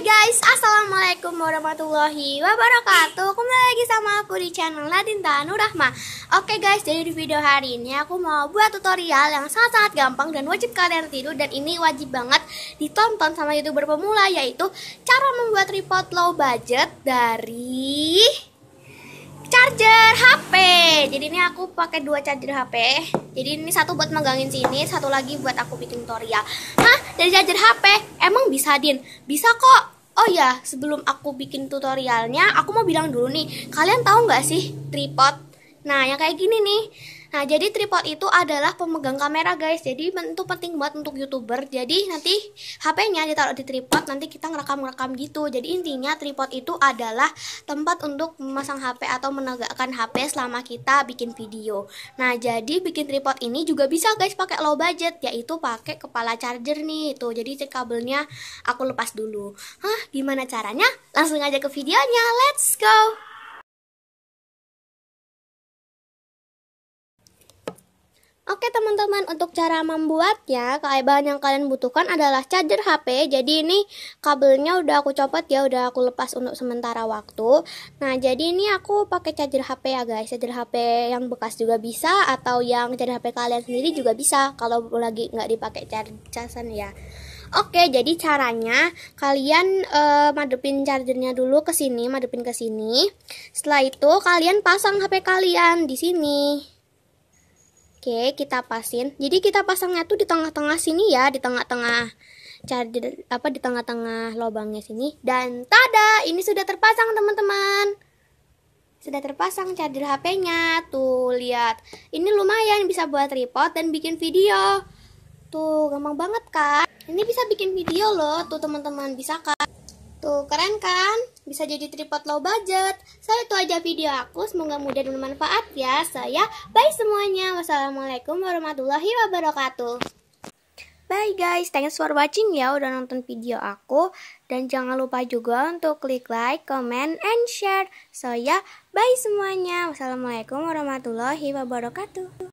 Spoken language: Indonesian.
guys, Assalamualaikum warahmatullahi wabarakatuh Kembali lagi sama aku di channel Nadinta Nurahma Oke guys, jadi di video hari ini aku mau buat tutorial yang sangat-sangat gampang dan wajib kalian tiru Dan ini wajib banget ditonton sama youtuber pemula Yaitu cara membuat tripod low budget dari charger HP Jadi ini aku pakai dua charger HP Jadi ini satu buat megangin sini, satu lagi buat aku bikin tutorial Hah? dari jajar HP. Emang bisa, Din? Bisa kok. Oh ya, sebelum aku bikin tutorialnya, aku mau bilang dulu nih, kalian tahu nggak sih tripod? Nah, yang kayak gini nih. Nah, jadi tripod itu adalah pemegang kamera, guys. Jadi itu penting banget untuk YouTuber. Jadi nanti HP-nya ditaruh di tripod, nanti kita ngerekam-ngerekam gitu. Jadi intinya tripod itu adalah tempat untuk memasang HP atau menegakkan HP selama kita bikin video. Nah, jadi bikin tripod ini juga bisa, guys, pakai low budget, yaitu pakai kepala charger nih. itu jadi kabelnya aku lepas dulu. Hah, gimana caranya? Langsung aja ke videonya. Let's go. teman-teman untuk cara membuatnya kayak bahan yang kalian butuhkan adalah charger HP jadi ini kabelnya udah aku copot ya udah aku lepas untuk sementara waktu nah jadi ini aku pakai charger HP ya guys charger HP yang bekas juga bisa atau yang charger HP kalian sendiri juga bisa kalau lagi nggak dipakai charger ya Oke, jadi caranya kalian uh, madepin chargernya dulu ke sini, madepin ke sini. Setelah itu kalian pasang HP kalian di sini. Oke, kita pasin. Jadi kita pasangnya tuh di tengah-tengah sini ya, di tengah-tengah cari apa di tengah-tengah lubangnya sini dan tada ini sudah terpasang teman-teman sudah terpasang charger HP-nya tuh lihat ini lumayan bisa buat report dan bikin video tuh gampang banget kan ini bisa bikin video loh tuh teman-teman bisa kan Tuh, keren kan? Bisa jadi tripod low budget. So, itu aja video aku. Semoga mudah dan bermanfaat ya. Saya bye semuanya. Wassalamualaikum warahmatullahi wabarakatuh. Bye guys, thanks for watching ya udah nonton video aku dan jangan lupa juga untuk klik like, comment, and share. So ya, bye semuanya. Wassalamualaikum warahmatullahi wabarakatuh.